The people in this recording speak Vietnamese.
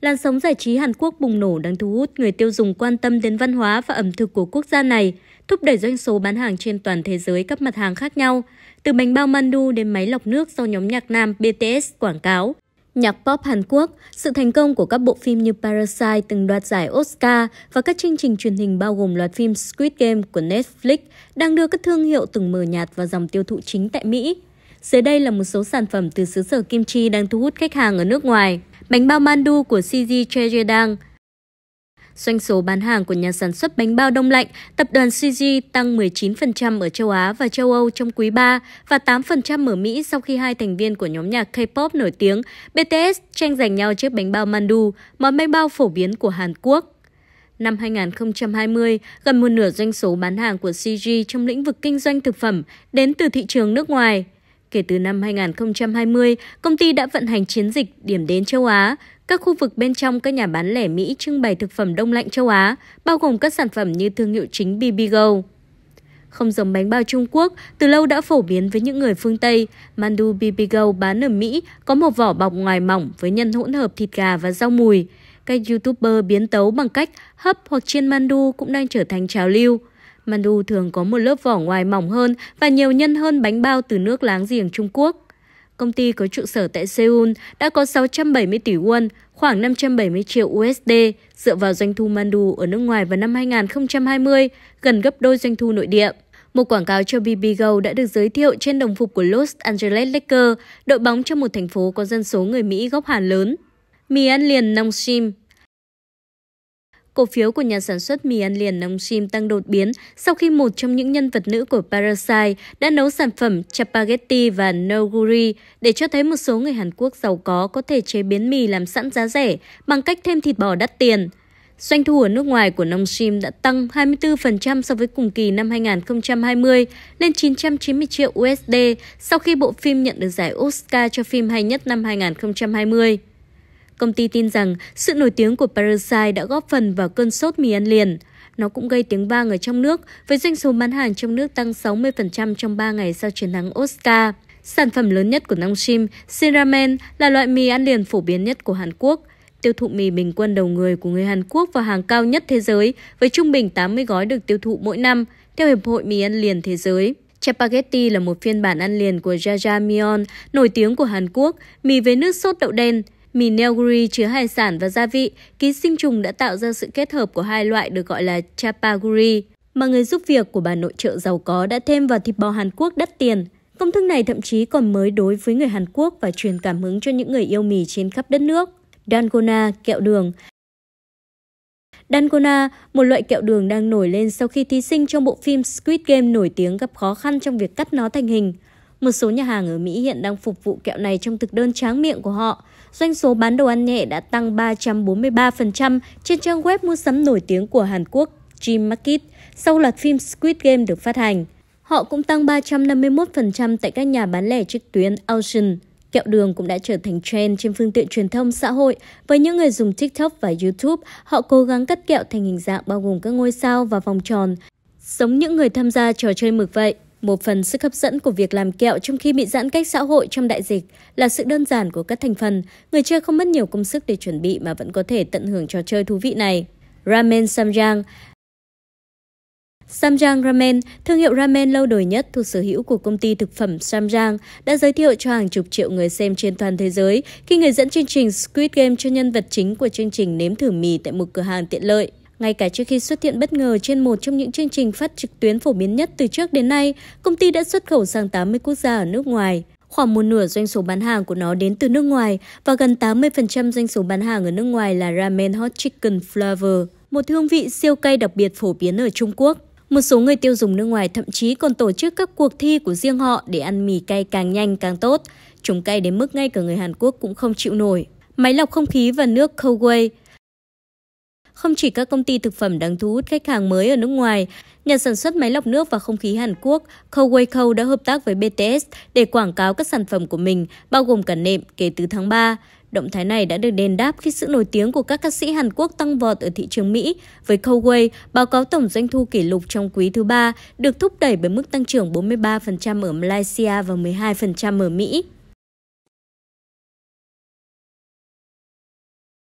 Làn sóng giải trí Hàn Quốc bùng nổ đang thu hút người tiêu dùng quan tâm đến văn hóa và ẩm thực của quốc gia này, thúc đẩy doanh số bán hàng trên toàn thế giới các mặt hàng khác nhau, từ bánh bao mandu đến máy lọc nước do nhóm nhạc nam BTS quảng cáo. Nhạc pop Hàn Quốc, sự thành công của các bộ phim như Parasite từng đoạt giải Oscar và các chương trình truyền hình bao gồm loạt phim Squid Game của Netflix đang đưa các thương hiệu từng mờ nhạt vào dòng tiêu thụ chính tại Mỹ. Dưới đây là một số sản phẩm từ xứ sở kim chi đang thu hút khách hàng ở nước ngoài bánh bao mandu của CG Chejadang. Doanh số bán hàng của nhà sản xuất bánh bao đông lạnh, tập đoàn CG tăng 19% ở châu Á và châu Âu trong quý 3 và 8% ở Mỹ sau khi hai thành viên của nhóm nhạc K-pop nổi tiếng BTS tranh giành nhau chiếc bánh bao mandu, món bánh bao phổ biến của Hàn Quốc. Năm 2020, gần một nửa doanh số bán hàng của CG trong lĩnh vực kinh doanh thực phẩm đến từ thị trường nước ngoài – Kể từ năm 2020, công ty đã vận hành chiến dịch điểm đến châu Á. Các khu vực bên trong các nhà bán lẻ Mỹ trưng bày thực phẩm đông lạnh châu Á, bao gồm các sản phẩm như thương hiệu chính BBGO. Không giống bánh bao Trung Quốc, từ lâu đã phổ biến với những người phương Tây, mandu BBGO bán ở Mỹ có một vỏ bọc ngoài mỏng với nhân hỗn hợp thịt gà và rau mùi. Các YouTuber biến tấu bằng cách hấp hoặc chiên mandu cũng đang trở thành trào lưu mandu thường có một lớp vỏ ngoài mỏng hơn và nhiều nhân hơn bánh bao từ nước láng giềng Trung Quốc. Công ty có trụ sở tại Seoul đã có 670 tỷ won, khoảng 570 triệu USD, dựa vào doanh thu mandu ở nước ngoài vào năm 2020, gần gấp đôi doanh thu nội địa. Một quảng cáo cho BB Go đã được giới thiệu trên đồng phục của Los Angeles Lakers, đội bóng trong một thành phố có dân số người Mỹ gốc Hàn lớn. Mì ăn liền nong Shim cổ phiếu của nhà sản xuất mì ăn liền nông Sim tăng đột biến sau khi một trong những nhân vật nữ của Parasite đã nấu sản phẩm chapaghetti và noguri để cho thấy một số người Hàn Quốc giàu có có thể chế biến mì làm sẵn giá rẻ bằng cách thêm thịt bò đắt tiền. Doanh thu ở nước ngoài của nông Sim đã tăng 24% so với cùng kỳ năm 2020 lên 990 triệu USD sau khi bộ phim nhận được giải Oscar cho phim hay nhất năm 2020. Công ty tin rằng sự nổi tiếng của Parasite đã góp phần vào cơn sốt mì ăn liền. Nó cũng gây tiếng vang ở trong nước, với doanh số bán hàng trong nước tăng 60% trong 3 ngày sau chiến thắng Oscar. Sản phẩm lớn nhất của Nongshim, Shin Ramen, là loại mì ăn liền phổ biến nhất của Hàn Quốc. Tiêu thụ mì bình quân đầu người của người Hàn Quốc vào hàng cao nhất thế giới, với trung bình 80 gói được tiêu thụ mỗi năm, theo Hiệp hội Mì ăn liền Thế giới. Chapagetti là một phiên bản ăn liền của Jajamyeon, nổi tiếng của Hàn Quốc, mì với nước sốt đậu đen. Mì Neoguri chứa hải sản và gia vị, ký sinh trùng đã tạo ra sự kết hợp của hai loại được gọi là chapaguri, mà người giúp việc của bà nội trợ giàu có đã thêm vào thịt bò Hàn Quốc đắt tiền. Công thức này thậm chí còn mới đối với người Hàn Quốc và truyền cảm hứng cho những người yêu mì trên khắp đất nước. Dangona, kẹo đường Dangona, một loại kẹo đường đang nổi lên sau khi thí sinh trong bộ phim Squid Game nổi tiếng gặp khó khăn trong việc cắt nó thành hình. Một số nhà hàng ở Mỹ hiện đang phục vụ kẹo này trong thực đơn tráng miệng của họ. Doanh số bán đồ ăn nhẹ đã tăng 343% trên trang web mua sắm nổi tiếng của Hàn Quốc Jim Market sau loạt phim Squid Game được phát hành. Họ cũng tăng 351% tại các nhà bán lẻ trực tuyến Ocean. Kẹo đường cũng đã trở thành trend trên phương tiện truyền thông xã hội. Với những người dùng TikTok và YouTube, họ cố gắng cắt kẹo thành hình dạng bao gồm các ngôi sao và vòng tròn, giống những người tham gia trò chơi mực vậy. Một phần sức hấp dẫn của việc làm kẹo trong khi bị giãn cách xã hội trong đại dịch là sự đơn giản của các thành phần. Người chơi không mất nhiều công sức để chuẩn bị mà vẫn có thể tận hưởng trò chơi thú vị này. Ramen Samjang Samjang Ramen, thương hiệu ramen lâu đời nhất thuộc sở hữu của công ty thực phẩm Samjang, đã giới thiệu cho hàng chục triệu người xem trên toàn thế giới khi người dẫn chương trình Squid Game cho nhân vật chính của chương trình nếm thử mì tại một cửa hàng tiện lợi. Ngay cả trước khi xuất hiện bất ngờ trên một trong những chương trình phát trực tuyến phổ biến nhất từ trước đến nay, công ty đã xuất khẩu sang 80 quốc gia ở nước ngoài. Khoảng một nửa doanh số bán hàng của nó đến từ nước ngoài và gần 80% doanh số bán hàng ở nước ngoài là ramen hot chicken flavor, một hương vị siêu cay đặc biệt phổ biến ở Trung Quốc. Một số người tiêu dùng nước ngoài thậm chí còn tổ chức các cuộc thi của riêng họ để ăn mì cay càng nhanh càng tốt. Chúng cay đến mức ngay cả người Hàn Quốc cũng không chịu nổi. Máy lọc không khí và nước Coway không chỉ các công ty thực phẩm đang thu hút khách hàng mới ở nước ngoài, nhà sản xuất máy lọc nước và không khí Hàn Quốc Koweiko đã hợp tác với BTS để quảng cáo các sản phẩm của mình, bao gồm cả nệm kể từ tháng 3. Động thái này đã được đền đáp khi sự nổi tiếng của các ca sĩ Hàn Quốc tăng vọt ở thị trường Mỹ, với Coway báo cáo tổng doanh thu kỷ lục trong quý thứ ba, được thúc đẩy bởi mức tăng trưởng 43% ở Malaysia và 12% ở Mỹ.